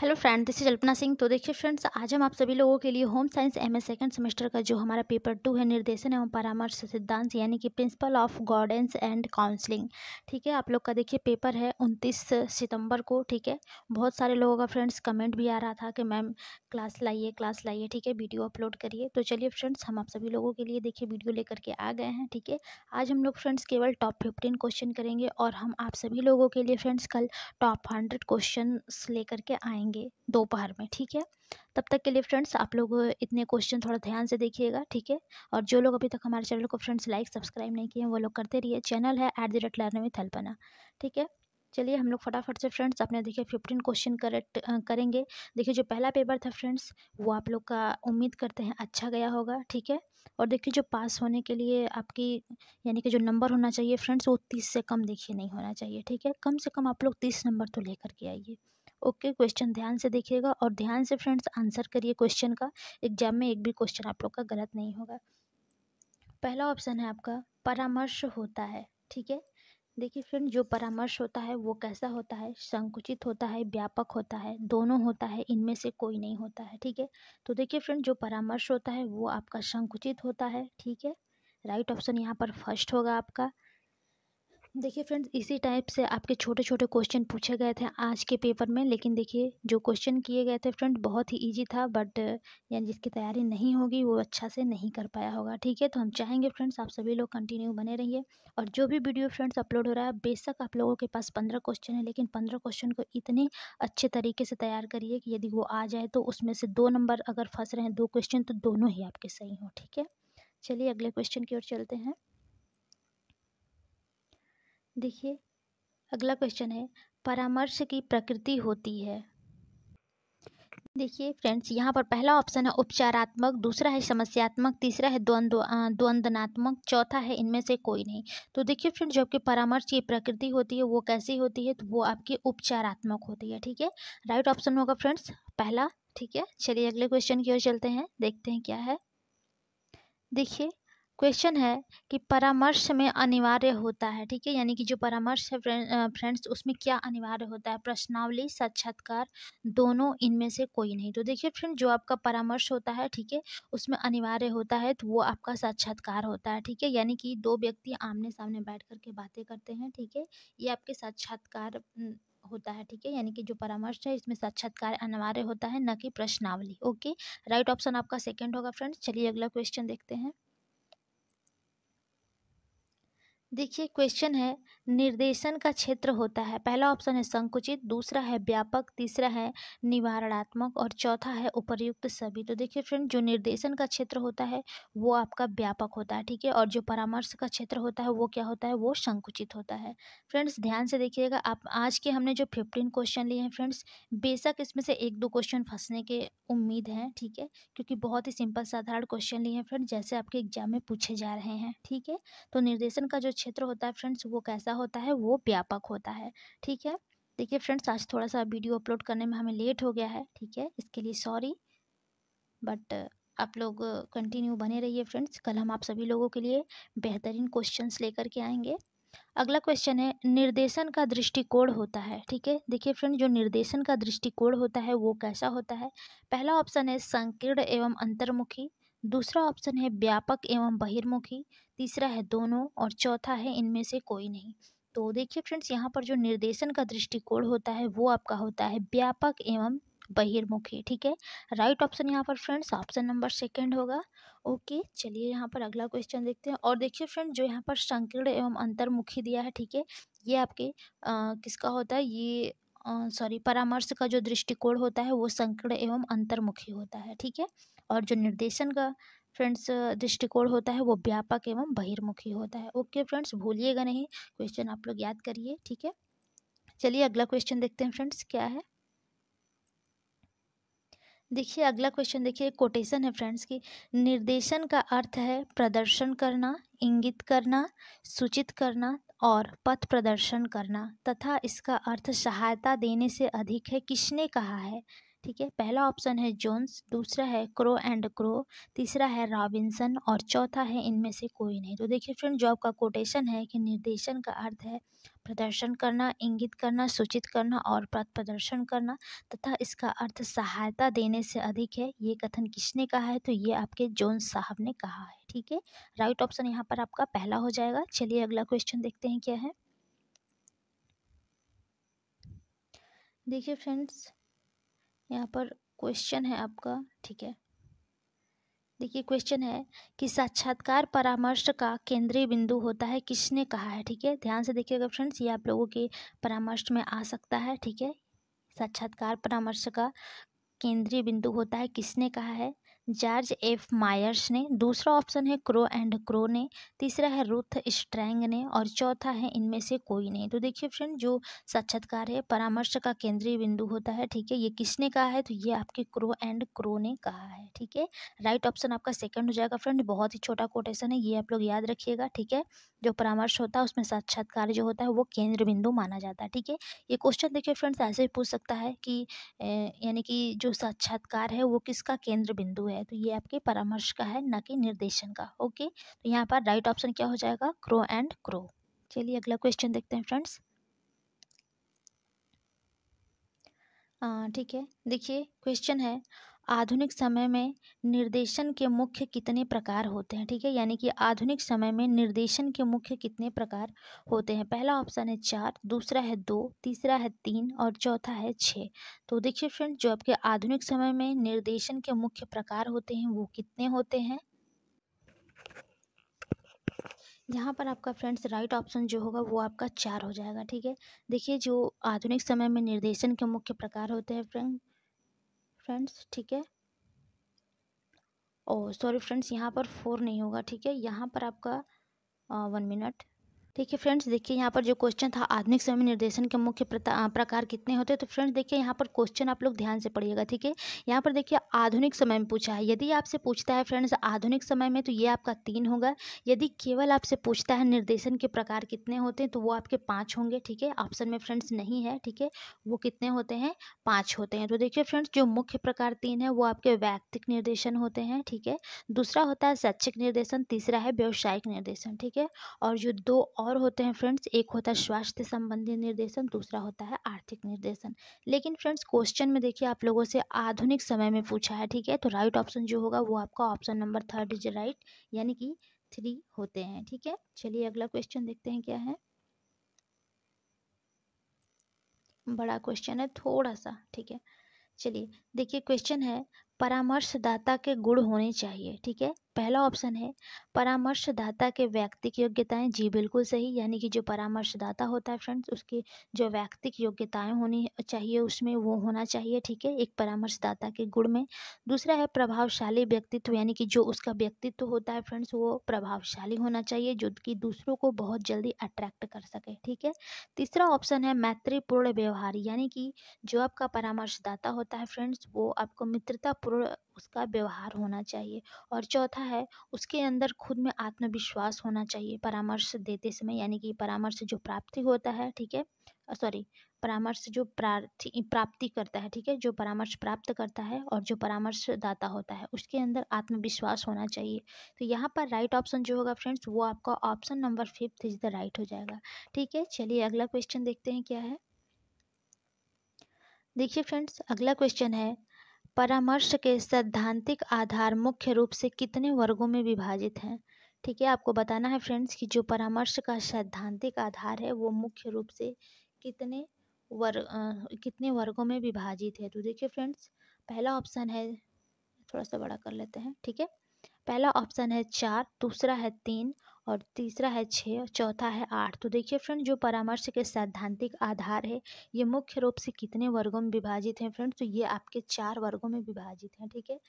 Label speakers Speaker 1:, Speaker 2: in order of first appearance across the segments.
Speaker 1: hello friend this is Alpana Singh तो देखिए friends आज हम आप सभी लोगों के लिए home science M second semester का जो हमारा पेपर टू है निर्देशन एवं परामर्श सिद्धांत यानी कि principle of guidance and counselling ठीक है आप लोग का देखिए पेपर है उनतीस सितंबर को ठीक है बहुत सारे लोगों का फ्रेंड्स कमेंट भी आ रहा था कि मैम क्लास लाइए क्लास लाइए ठीक है वीडियो अपलोड करिए तो चलिए फ्रेंड्स हम आप सभी लोगों के लिए देखिए वीडियो लेकर के आ गए हैं ठीक है आज हम लोग फ्रेंड्स केवल टॉप फिफ्टीन क्वेश्चन करेंगे और हम आप सभी लोगों के लिए फ्रेंड्स कल टॉप हंड्रेड क्वेश्चन लेकर के आएँगे आएंगे दोपहर में ठीक है तब तक के लिए फ्रेंड्स आप लोग इतने क्वेश्चन थोड़ा ध्यान से देखिएगा ठीक है और जो लोग अभी तक हमारे चैनल को फ्रेंड्स लाइक सब्सक्राइब नहीं किए हैं वो लोग करते रहिए चैनल है at the rate learn with Alpana ठीक है चलिए हम लोग फटाफट से फ्रेंड्स अपने देखिए फिफ्टीन क्वेश्चन करेक्ट करेंगे देखिए जो पहला पेपर था फ्रेंड्स वो आप लोग का उम्मीद करते हैं अच्छा गया होगा ठीक है और देखिए जो पास होने के लिए आपकी यानी कि जो नंबर होना चाहिए फ्रेंड्स वो तीस से कम देखिए नहीं होना चाहिए ठीक है कम से कम आप लोग तीस नंबर तो लेकर के आइए ओके क्वेश्चन ध्यान से देखिएगा और ध्यान से फ्रेंड्स आंसर करिए क्वेश्चन का एग्जाम में एक भी क्वेश्चन आप लोग का गलत नहीं होगा पहला ऑप्शन है आपका परामर्श होता है ठीक है देखिए फ्रेंड जो परामर्श होता है वो कैसा होता है संकुचित होता है व्यापक होता है दोनों होता है इनमें से कोई नहीं होता है ठीक है तो देखिए फ्रेंड जो परामर्श होता है वो आपका संकुचित होता है ठीक है राइट ऑप्शन यहाँ पर फर्स्ट होगा आपका देखिए फ्रेंड्स इसी टाइप से आपके छोटे छोटे क्वेश्चन पूछे गए थे आज के पेपर में लेकिन देखिए जो क्वेश्चन किए गए थे फ्रेंड बहुत ही इजी था बट यानी जिसकी तैयारी नहीं होगी वो अच्छा से नहीं कर पाया होगा ठीक है तो हम चाहेंगे फ्रेंड्स आप सभी लोग कंटिन्यू बने रहिए और जो भी वीडियो फ्रेंड्स अपलोड हो रहा है बेशक आप लोगों के पास पंद्रह क्वेश्चन है लेकिन पंद्रह क्वेश्चन को इतने अच्छे तरीके से तैयार करिए कि यदि वो आ जाए तो उसमें से दो नंबर अगर फंस रहे हैं दो क्वेश्चन तो दोनों ही आपके सही हों ठीक है चलिए अगले क्वेश्चन की ओर चलते हैं देखिए अगला क्वेश्चन है परामर्श की प्रकृति होती है देखिए फ्रेंड्स यहाँ पर पहला ऑप्शन है उपचारात्मक दूसरा है समस्यात्मक तीसरा है द्वंद्व द्वंद्वनात्मक चौथा है इनमें से कोई नहीं तो देखिए फ्रेंड्स जो आपकी परामर्श की प्रकृति होती है वो कैसी होती है तो वो आपकी उपचारात्मक होती है ठीक है राइट ऑप्शन होगा फ्रेंड्स पहला ठीक है चलिए अगले क्वेश्चन की ओर चलते हैं देखते हैं क्या है देखिए क्वेश्चन है कि परामर्श में अनिवार्य होता है ठीक है यानी कि जो परामर्श है फ्रेंड्स उसमें क्या अनिवार्य होता है प्रश्नावली साक्षात्कार दोनों इनमें से कोई नहीं तो देखिए फ्रेंड जो आपका परामर्श होता है ठीक है उसमें अनिवार्य होता है तो वो आपका साक्षात्कार होता है ठीक है यानी कि दो व्यक्ति आमने सामने बैठ करके बातें करते हैं ठीक है ये आपके साक्षात्कार होता है ठीक है यानी कि जो परामर्श है इसमें साक्षात्कार अनिवार्य होता है न कि प्रश्नावली ओके राइट ऑप्शन आपका सेकेंड होगा फ्रेंड्स चलिए अगला क्वेश्चन देखते हैं देखिए क्वेश्चन है निर्देशन का क्षेत्र होता है पहला ऑप्शन है संकुचित दूसरा है व्यापक तीसरा है निवारणात्मक और चौथा है उपर्युक्त सभी तो देखिए फ्रेंड जो निर्देशन का क्षेत्र होता है वो आपका व्यापक होता है ठीक है और जो परामर्श का क्षेत्र होता है वो क्या होता है वो संकुचित होता है फ्रेंड्स ध्यान से देखिएगा आप आज के हमने जो फिफ्टीन क्वेश्चन लिए हैं फ्रेंड्स बेशक इसमें से एक दो क्वेश्चन फंसने के उम्मीद है ठीक है क्योंकि बहुत ही सिंपल साधारण क्वेश्चन लिए हैं फ्रेंड जैसे आपके एग्जाम में पूछे जा रहे हैं ठीक है तो निर्देशन का जो क्षेत्र होता है फ्रेंड्स वो कैसा होता है वो व्यापक होता है ठीक है देखिए फ्रेंड्स आज थोड़ा सा वीडियो अपलोड करने में हमें लेट हो गया है ठीक है इसके लिए सॉरी बट आप लोग कंटिन्यू बने रहिए फ्रेंड्स कल हम आप सभी लोगों के लिए बेहतरीन क्वेश्चंस लेकर के आएंगे अगला क्वेश्चन है निर्देशन का दृष्टिकोण होता है ठीक है देखिए फ्रेंड जो निर्देशन का दृष्टिकोण होता है वो कैसा होता है पहला ऑप्शन है संकीर्ण एवं अंतर्मुखी दूसरा ऑप्शन है व्यापक एवं बहिर्मुखी तीसरा है दोनों और चौथा है इनमें से कोई नहीं तो देखिए फ्रेंड्स यहाँ पर जो निर्देशन का दृष्टिकोण होता है वो आपका होता है व्यापक एवं बहिर्मुखी ठीक है राइट ऑप्शन यहाँ पर फ्रेंड्स ऑप्शन नंबर सेकंड होगा ओके चलिए यहाँ पर अगला क्वेश्चन देखते हैं और देखिए फ्रेंड जो यहाँ पर संकीर्ण एवं अंतर्मुखी दिया है ठीक है ये आपके आ, किसका होता है ये सॉरी परामर्श का जो दृष्टिकोण होता है वो संकट एवं अंतर्मुखी होता है ठीक है और जो निर्देशन का फ्रेंड्स दृष्टिकोण होता है वो व्यापक एवं बहिर्मुखी होता है ओके फ्रेंड्स भूलिएगा नहीं क्वेश्चन आप लोग याद करिए ठीक है चलिए अगला क्वेश्चन देखते हैं फ्रेंड्स क्या है देखिए अगला क्वेश्चन देखिए कोटेशन है फ्रेंड्स की निर्देशन का अर्थ है प्रदर्शन करना इंगित करना सूचित करना और पथ प्रदर्शन करना तथा इसका अर्थ सहायता देने से अधिक है किसने कहा है ठीक है पहला ऑप्शन है जोन्स दूसरा है क्रो एंड क्रो तीसरा है रॉबिन्सन और चौथा है इनमें से कोई नहीं तो देखिए फ्रेंड जॉब का कोटेशन है कि निर्देशन का अर्थ है प्रदर्शन करना इंगित करना सूचित करना और पथ प्रदर्शन करना तथा इसका अर्थ सहायता देने से अधिक है ये कथन किसने कहा है तो ये आपके जोन्स साहब ने कहा है ठीक है राइट ऑप्शन यहाँ पर आपका पहला हो जाएगा चलिए अगला क्वेश्चन देखते हैं क्या है देखिए फ्रेंड्स यहाँ पर क्वेश्चन है आपका ठीक है देखिए क्वेश्चन है कि साक्षात्कार परामर्श का केंद्रीय बिंदु होता है किसने कहा है ठीक है ध्यान से देखिएगा फ्रेंड्स ये आप लोगों के परामर्श में आ सकता है ठीक है साक्षात्कार परामर्श का केंद्रीय बिंदु होता है किसने कहा है जॉर्ज एफ मायर्स ने दूसरा ऑप्शन है क्रो एंड क्रो ने तीसरा है रूथ स्ट्रैंग ने और चौथा है इनमें से कोई नहीं तो देखिए फ्रेंड जो साक्षात्कार है परामर्श का केंद्रीय बिंदु होता है ठीक है ये किसने कहा है तो ये आपके क्रो एंड क्रो ने कहा है ठीक है राइट ऑप्शन आपका सेकंड हो जाएगा फ्रेंड बहुत ही छोटा कोटेशन है ये आप लोग याद रखिएगा ठीक है जो परामर्श होता है उसमें साक्षात्कार जो होता है वो केंद्र बिंदु माना जाता है ठीक है ये क्वेश्चन देखिए फ्रेंड्स ऐसे पूछ सकता है कि यानी कि जो साक्षात्कार है वो किसका केंद्र बिंदु है है तो ये आपके परामर्श का है न कि निर्देशन का ओके तो यहाँ पर राइट ऑप्शन क्या हो जाएगा क्रो एंड क्रो चलिए अगला क्वेश्चन देखते हैं फ्रेंड्स ठीक है देखिए क्वेश्चन है आधुनिक समय में निर्देशन के मुख्य कितने प्रकार होते हैं ठीक है यानी कि आधुनिक समय में निर्देशन के मुख्य कितने प्रकार होते हैं पहला ऑप्शन है चार दूसरा है दो तीसरा है तीन और चौथा है छः तो देखिए फ्रेंड जो आपके आधुनिक समय में निर्देशन के मुख्य प्रकार होते हैं वो कितने होते हैं यहाँ पर आपका फ्रेंड्स राइट ऑप्शन जो होगा वो आपका चार हो जाएगा ठीक है देखिए जो आधुनिक समय में निर्देशन के मुख्य प्रकार होते हैं फ्रेंड फ्रेंड्स ठीक है ओ सॉरी फ्रेंड्स यहाँ पर फोर नहीं होगा ठीक है यहाँ पर आपका वन uh, मिनट ठीक है फ्रेंड्स देखिए यहाँ पर जो क्वेश्चन था आधुनिक समय में निर्देशन के मुख्य प्रकार कितने होते हैं तो फ्रेंड्स देखिए यहाँ पर क्वेश्चन आप लोग ध्यान से पढ़िएगा ठीक है यहाँ पर देखिए आधुनिक समय में पूछा है यदि आपसे पूछता है फ्रेंड्स आधुनिक समय में तो ये आपका तीन होगा यदि केवल आपसे पूछता है निर्देशन के प्रकार कितने होते हैं तो वो आपके पाँच होंगे ठीक है ऑप्शन में फ्रेंड्स नहीं है ठीक है वो कितने होते हैं पाँच होते हैं तो देखिए फ्रेंड्स जो मुख्य प्रकार तीन है वो आपके व्यक्तिक निर्देशन होते हैं ठीक है दूसरा होता है शैक्षिक निर्देशन तीसरा है व्यवसायिक निर्देशन ठीक है और जो दो और और होते हैं फ्रेंड्स एक होता है स्वास्थ्य संबंधी निर्देशन दूसरा होता है आर्थिक निर्देशन लेकिन फ्रेंड्स क्वेश्चन में देखिए आप लोगों से आधुनिक समय में पूछा है ठीक है तो राइट ऑप्शन जो होगा वो आपका option number third is right यानी कि थ्री होते हैं ठीक है चलिए अगला क्वेश्चन देखते हैं क्या है बड़ा क्वेश्चन है थोड़ा सा ठीक है चलिए देखिए क्वेश्चन है परामर्शदाता के गुण होने चाहिए ठीक है पहला ऑप्शन है परामर्शदाता के व्यक्तिक योग्यताएं जी बिल्कुल सही यानी कि जो परामर्शदाता होता है फ्रेंड्स उसकी जो व्यक्तिक योग्यताएं होनी चाहिए उसमें वो होना चाहिए ठीक है एक परामर्शदाता के गुण में दूसरा है प्रभावशाली व्यक्तित्व यानी कि जो उसका व्यक्तित्व होता है फ्रेंड्स वो प्रभावशाली होना चाहिए जो कि दूसरों को बहुत जल्दी अट्रैक्ट कर सके ठीक है तीसरा ऑप्शन है मैत्रीपूर्ण व्यवहार यानी कि जो आपका परामर्शदाता होता है फ्रेंड्स वो आपको मित्रतापूर्ण उसका व्यवहार होना चाहिए और चौथा है उसके अंदर खुद में आत्मविश्वास होना चाहिए परामर्श देते समय यानी कि परामर्श जो प्राप्ति होता है ठीक है सॉरी परामर्श जो प्रार्थी प्राप्ति करता है ठीक है जो परामर्श प्राप्त करता है और जो परामर्शदाता होता है उसके अंदर आत्मविश्वास होना चाहिए तो यहाँ पर राइट ऑप्शन जो होगा फ्रेंड्स वो आपका option number fifth is the right हो जाएगा ठीक है चलिए अगला क्वेश्चन देखते हैं क्या है देखिए फ्रेंड्स अगला क्वेश्चन है परामर्श के सैद्धांतिक आधार मुख्य रूप से कितने वर्गों में विभाजित हैं ठीक है आपको बताना है फ्रेंड्स कि जो परामर्श का सैद्धांतिक आधार है वो मुख्य रूप से कितने वर्ग कितने वर्गों में विभाजित है तो देखिए फ्रेंड्स पहला ऑप्शन है थोड़ा सा बड़ा कर लेते हैं ठीक है पहला ऑप्शन है चार दूसरा है तीन और तीसरा है छः और चौथा है आठ तो देखिए फ्रेंड जो परामर्श के सैद्धांतिक आधार है ये मुख्य रूप से कितने वर्गों में विभाजित हैं फ्रेंड तो ये आपके चार वर्गों में विभाजित हैं ठीक है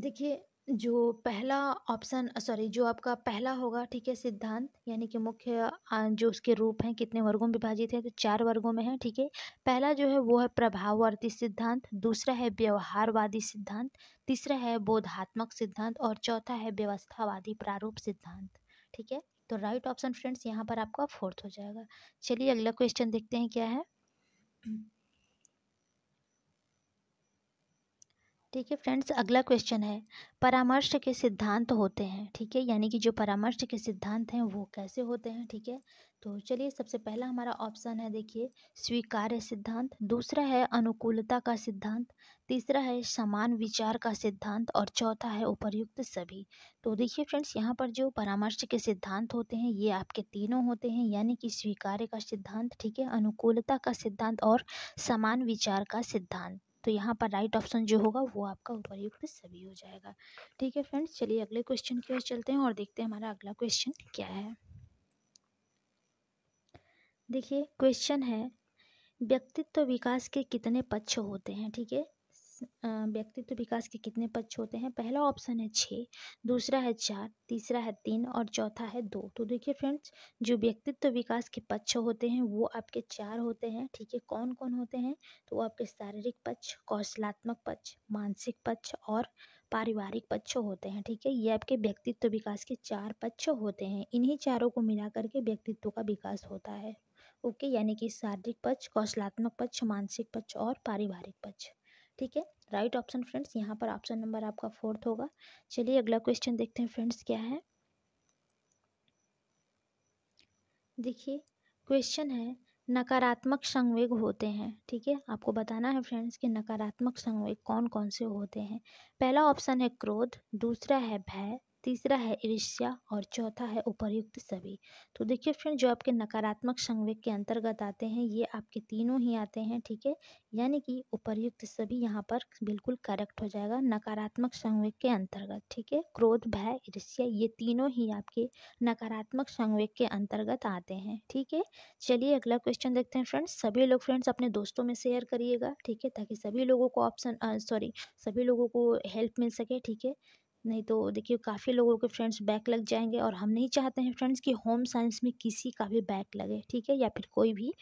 Speaker 1: देखिए जो पहला ऑप्शन सॉरी जो आपका पहला होगा ठीक है सिद्धांत यानी कि मुख्य जो उसके रूप हैं कितने वर्गों में विभाजित है तो चार वर्गों में है ठीक है पहला जो है वो है प्रभाववर्ती सिद्धांत दूसरा है व्यवहारवादी सिद्धांत तीसरा है बोधात्मक सिद्धांत और चौथा है व्यवस्थावादी प्रारूप सिद्धांत ठीक है तो राइट ऑप्शन फ्रेंड्स यहाँ पर आपका फोर्थ हो जाएगा चलिए अगला क्वेश्चन देखते हैं क्या है ठीक है फ्रेंड्स अगला क्वेश्चन है परामर्श के सिद्धांत तो होते हैं ठीक है यानी कि जो परामर्श के सिद्धांत हैं वो कैसे होते हैं ठीक है तो चलिए सबसे पहला हमारा ऑप्शन है देखिए स्वीकार्य सिद्धांत दूसरा है अनुकूलता का सिद्धांत तीसरा है समान विचार का सिद्धांत और चौथा है उपर्युक्त सभी तो देखिए फ्रेंड्स यहाँ पर जो परामर्श के सिद्धांत होते हैं ये आपके तीनों होते हैं यानी कि स्वीकार्य का सिद्धांत ठीक है अनुकूलता का सिद्धांत और समान विचार का सिद्धांत तो यहाँ पर राइट ऑप्शन जो होगा वो आपका उपरयुक्त सभी हो जाएगा ठीक है फ्रेंड्स चलिए अगले क्वेश्चन की ओर चलते हैं और देखते हैं हमारा अगला क्वेश्चन क्या है देखिए क्वेश्चन है व्यक्तित्व विकास के कितने पक्ष होते हैं ठीक है व्यक्तित्व विकास के कितने पक्ष होते हैं पहला ऑप्शन है छः दूसरा है चार तीसरा है तीन और चौथा है दो तो देखिए फ्रेंड्स जो व्यक्तित्व विकास के पक्ष होते हैं वो आपके चार होते हैं ठीक है कौन कौन होते हैं तो वो आपके शारीरिक पक्ष कौशलात्मक पक्ष मानसिक पक्ष और पारिवारिक पक्ष होते हैं ठीक है ये आपके व्यक्तित्व विकास के चार पक्ष होते हैं इन्हीं चारों को मिला करके व्यक्तित्व का विकास होता है ओके यानी कि शारीरिक पक्ष कौशलात्मक पक्ष मानसिक पक्ष और पारिवारिक पक्ष ठीक है राइट ऑप्शन फ्रेंड्स यहाँ पर ऑप्शन नंबर आपका फोर्थ होगा चलिए अगला क्वेश्चन देखते हैं फ्रेंड्स क्या है देखिए क्वेश्चन है नकारात्मक संवेग होते हैं ठीक है आपको बताना है फ्रेंड्स कि नकारात्मक संवेग कौन कौन से होते हैं पहला ऑप्शन है क्रोध दूसरा है भय तीसरा है ईर्ष्या और चौथा है उपरयुक्त सभी तो देखिए फ्रेंड जो आपके नकारात्मक संवेग के अंतर्गत आते हैं ये आपके तीनों ही आते हैं ठीक है यानी कि उपरयुक्त सभी यहाँ पर बिल्कुल करेक्ट हो जाएगा नकारात्मक संवेग के अंतर्गत ठीक है क्रोध भय ईर्ष्या ये तीनों ही आपके नकारात्मक संवेग के अंतर्गत आते हैं ठीक है चलिए अगला क्वेश्चन देखते हैं फ्रेंड्स सभी लोग फ्रेंड्स अपने दोस्तों में शेयर करिएगा ठीक है ताकि सभी लोगों को ऑप्शन सॉरी सभी लोगों को हेल्प मिल सके ठीक है नहीं तो देखिए काफ़ी लोगों के फ्रेंड्स बैक लग जाएंगे और हम नहीं चाहते हैं फ्रेंड्स कि होम साइंस में किसी का भी बैक लगे ठीक है या फिर कोई भी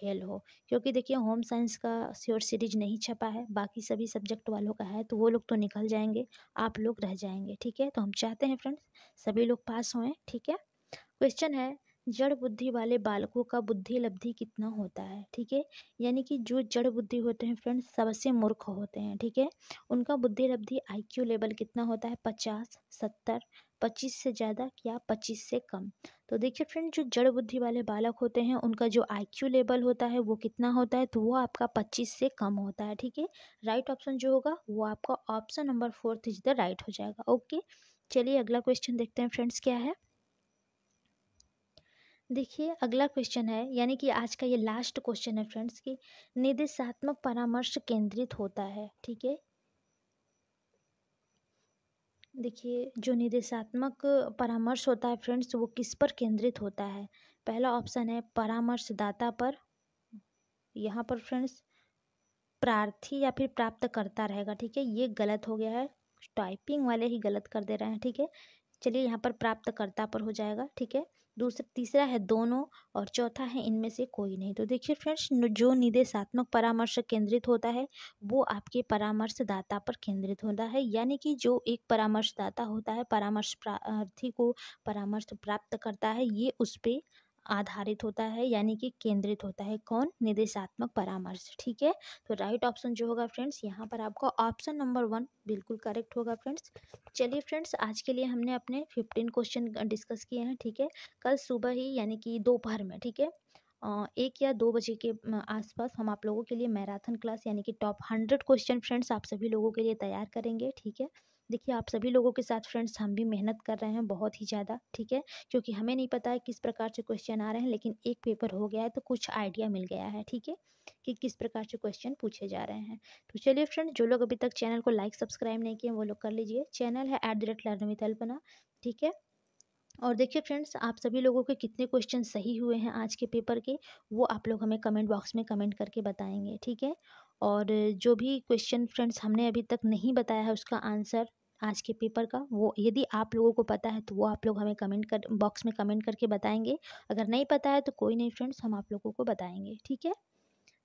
Speaker 1: फेल हो क्योंकि देखिए होम साइंस का श्योर सीरीज नहीं छपा है बाकी सभी सब्जेक्ट वालों का है तो वो लोग तो निकल जाएंगे आप लोग रह जाएंगे ठीक है तो हम चाहते हैं फ्रेंड्स सभी लोग पास हों ठीक है क्वेश्चन है जड़ बुद्धि वाले बालकों का बुद्धि लब्धि कितना होता है ठीक है यानी कि जो जड़ बुद्धि होते हैं फ्रेंड्स सबसे मूर्ख होते हैं ठीक है उनका बुद्धि लब्धि आईक्यू लेवल कितना होता है पचास सत्तर पच्चीस से ज़्यादा या पच्चीस से कम तो देखिए फ्रेंड जो जड़ बुद्धि वाले बालक होते हैं उनका जो आईक्यू लेवल होता है वो कितना होता है तो वो आपका पच्चीस से कम होता है ठीक है राइट ऑप्शन जो होगा वो आपका option number fourth is the right हो जाएगा ओके चलिए अगला क्वेश्चन देखते हैं फ्रेंड्स क्या है देखिए अगला क्वेश्चन है यानी कि आज का ये लास्ट क्वेश्चन है फ्रेंड्स कि निर्देशात्मक परामर्श केंद्रित होता है ठीक है देखिए जो निर्देशात्मक परामर्श होता है फ्रेंड्स वो किस पर केंद्रित होता है पहला ऑप्शन है परामर्शदाता पर यहाँ पर फ्रेंड्स प्रार्थी या फिर प्राप्त करता रहेगा ठीक है ये गलत हो गया है टाइपिंग वाले ही गलत कर दे रहे हैं ठीक है चलिए यहाँ पर प्राप्तकर्ता पर हो जाएगा ठीक है दूसरा तीसरा है दोनों और चौथा है इनमें से कोई नहीं तो देखिए फ्रेंड्स जो निदेशात्मक परामर्श केंद्रित होता है वो आपके परामर्शदाता पर केंद्रित होता है यानी कि जो एक परामर्शदाता होता है परामर्श प्रार्थी को परामर्श प्राप्त करता है ये उस पर आधारित होता है यानी कि केंद्रित होता है कौन निर्देशात्मक परामर्श ठीक है तो राइट ऑप्शन जो होगा फ्रेंड्स यहाँ पर आपका ऑप्शन नंबर वन बिल्कुल करेक्ट होगा फ्रेंड्स चलिए फ्रेंड्स आज के लिए हमने अपने फिफ्टीन क्वेश्चन डिस्कस किए हैं ठीक है कल सुबह ही यानी कि दोपहर में ठीक है एक या दो बजे के आसपास हम आप लोगों के लिए मैराथन क्लास यानी कि टॉप हंड्रेड क्वेश्चन फ्रेंड्स आप सभी लोगों के लिए तैयार करेंगे ठीक है देखिए आप सभी लोगों के साथ फ्रेंड्स हम भी मेहनत कर रहे हैं बहुत ही ज़्यादा ठीक है क्योंकि हमें नहीं पता है किस प्रकार से क्वेश्चन आ रहे हैं लेकिन एक पेपर हो गया है तो कुछ आइडिया मिल गया है ठीक है कि किस प्रकार से क्वेश्चन पूछे जा रहे हैं तो चलिए फ्रेंड जो लोग अभी तक चैनल को लाइक सब्सक्राइब नहीं किए वो लोग कर लीजिए चैनल है at the rate learn with Alpana ठीक है और देखिए फ्रेंड्स आप सभी लोगों के कितने क्वेश्चन सही हुए हैं आज के पेपर के वो आप लोग हमें कमेंट बॉक्स में कमेंट करके बताएंगे ठीक है और जो भी क्वेश्चन फ्रेंड्स हमने अभी तक नहीं बताया है उसका आंसर आज के पेपर का वो यदि आप लोगों को पता है तो वो आप लोग हमें कमेंट कर बॉक्स में कमेंट करके बताएंगे अगर नहीं पता है तो कोई नहीं फ्रेंड्स हम आप लोगों को बताएंगे ठीक है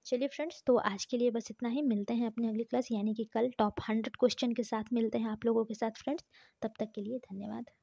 Speaker 1: चलिए फ्रेंड्स तो आज के लिए बस इतना ही मिलते हैं अपनी अगली क्लास यानी कि कल टॉप हंड्रेड क्वेश्चन के साथ मिलते हैं आप लोगों के साथ फ्रेंड्स तब तक के लिए धन्यवाद